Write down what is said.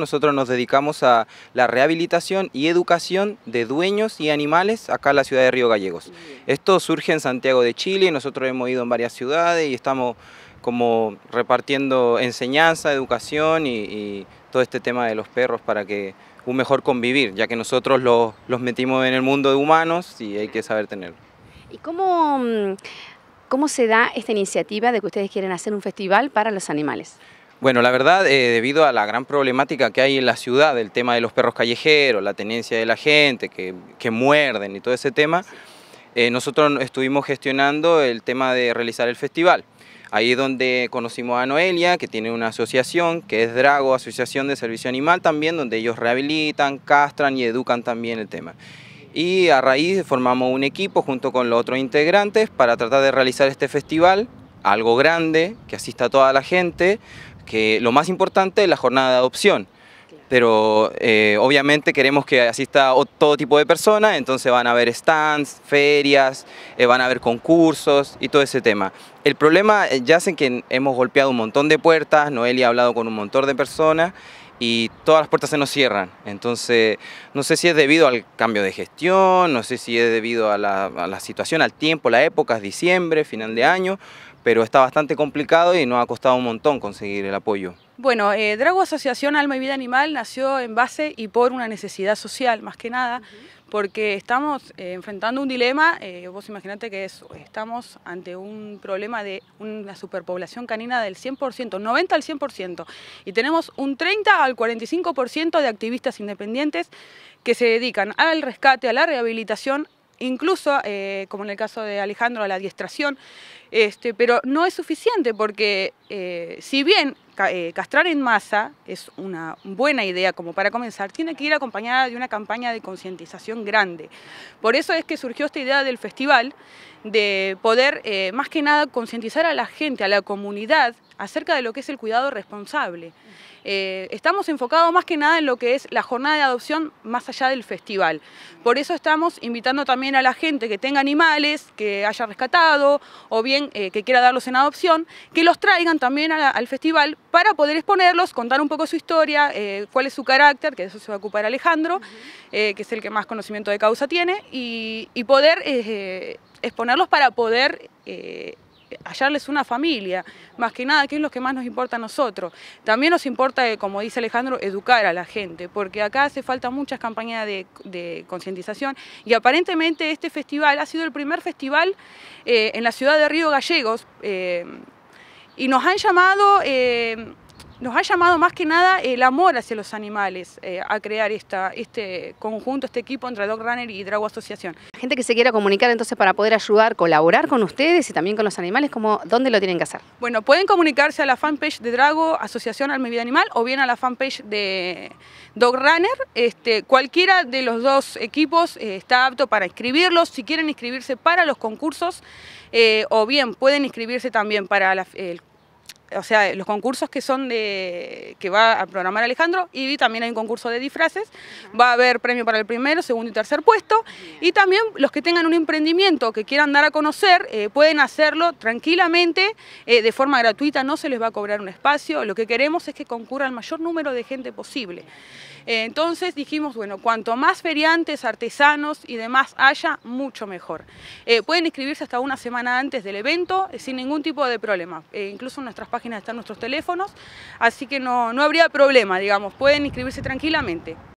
Nosotros nos dedicamos a la rehabilitación y educación de dueños y animales acá en la ciudad de Río Gallegos. Esto surge en Santiago de Chile, nosotros hemos ido en varias ciudades y estamos como repartiendo enseñanza, educación y, todo este tema de los perros para que un mejor convivir, ya que nosotros los, metimos en el mundo de humanos y hay que saber tenerlo. ¿Y mm, cómo se da esta iniciativa de que ustedes quieren hacer un festival para los animales? Bueno, la verdad, eh, debido a la gran problemática que hay en la ciudad, el tema de los perros callejeros, la tenencia de la gente, que, que muerden y todo ese tema, eh, nosotros estuvimos gestionando el tema de realizar el festival. Ahí es donde conocimos a Noelia, que tiene una asociación, que es Drago, Asociación de Servicio Animal también, donde ellos rehabilitan, castran y educan también el tema. Y a raíz formamos un equipo junto con los otros integrantes para tratar de realizar este festival, algo grande, que asista a toda la gente, que lo más importante es la jornada de adopción. Pero eh, obviamente queremos que asista todo tipo de personas, entonces van a haber stands, ferias, eh, van a haber concursos y todo ese tema. El problema eh, ya sé que hemos golpeado un montón de puertas, Noelia ha hablado con un montón de personas y todas las puertas se nos cierran. Entonces, no sé si es debido al cambio de gestión, no sé si es debido a la, a la situación, al tiempo, la época, es diciembre, final de año, pero está bastante complicado y nos ha costado un montón conseguir el apoyo. Bueno, eh, Drago Asociación Alma y Vida Animal nació en base y por una necesidad social, más que nada, porque estamos eh, enfrentando un dilema, eh, vos imaginate que es, estamos ante un problema de una superpoblación canina del 100%, 90 al 100%, y tenemos un 30 al 45% de activistas independientes que se dedican al rescate, a la rehabilitación, incluso, eh, como en el caso de Alejandro, a la adiestración, este, pero no es suficiente porque eh, si bien eh, castrar en masa es una buena idea como para comenzar, tiene que ir acompañada de una campaña de concientización grande. Por eso es que surgió esta idea del festival, de poder más que nada concientizar a la gente, a la comunidad, acerca de lo que es el cuidado responsable. Eh, estamos enfocados más que nada en lo que es la jornada de adopción más allá del festival. Por eso estamos invitando también a la gente que tenga animales, que haya rescatado o bien eh, que quiera darlos en adopción, que los traigan también al festival para poder exponerlos, contar un poco su historia, eh, cuál es su carácter, que de eso se va a ocupar Alejandro, que es el que más conocimiento de causa tiene, y poder exponerlos para poder hallarles una familia, más que nada, que es lo que más nos importa a nosotros. También nos importa, eh, como dice Alejandro, educar a la gente, porque acá hace falta muchas campañas de, concientización y aparentemente este festival ha sido el primer festival eh, en la ciudad de Río Gallegos eh, y nos han llamado nos ha llamado más que nada el amor hacia los animales eh, a crear esta, este conjunto, este equipo entre Dog Runner y Drago Asociación. Gente que se quiera comunicar entonces para poder ayudar, colaborar con ustedes y también con los animales, ¿dónde lo tienen que hacer? Bueno, pueden comunicarse a la fanpage de Drago Asociación al Vida Animal o bien a la fanpage de Dog Runner. Este, cualquiera de los dos equipos eh, está apto para inscribirlos. Si quieren inscribirse para los concursos eh, o bien pueden inscribirse también para la, el o sea, los concursos que son de que va a programar Alejandro y también hay un concurso de disfraces, va a haber premio para el primero, segundo y tercer puesto y también los que tengan un emprendimiento que quieran dar a conocer eh, pueden hacerlo tranquilamente, eh, de forma gratuita, no se les va a cobrar un espacio, lo que queremos es que concurra el mayor número de gente posible. Eh, entonces dijimos, bueno, cuanto más feriantes, artesanos y demás haya, mucho mejor. pueden inscribirse hasta una semana antes del evento sin ningún tipo de problema, incluso nuestras páginas están nuestros teléfonos, así que no, no habría problema, digamos, pueden inscribirse tranquilamente.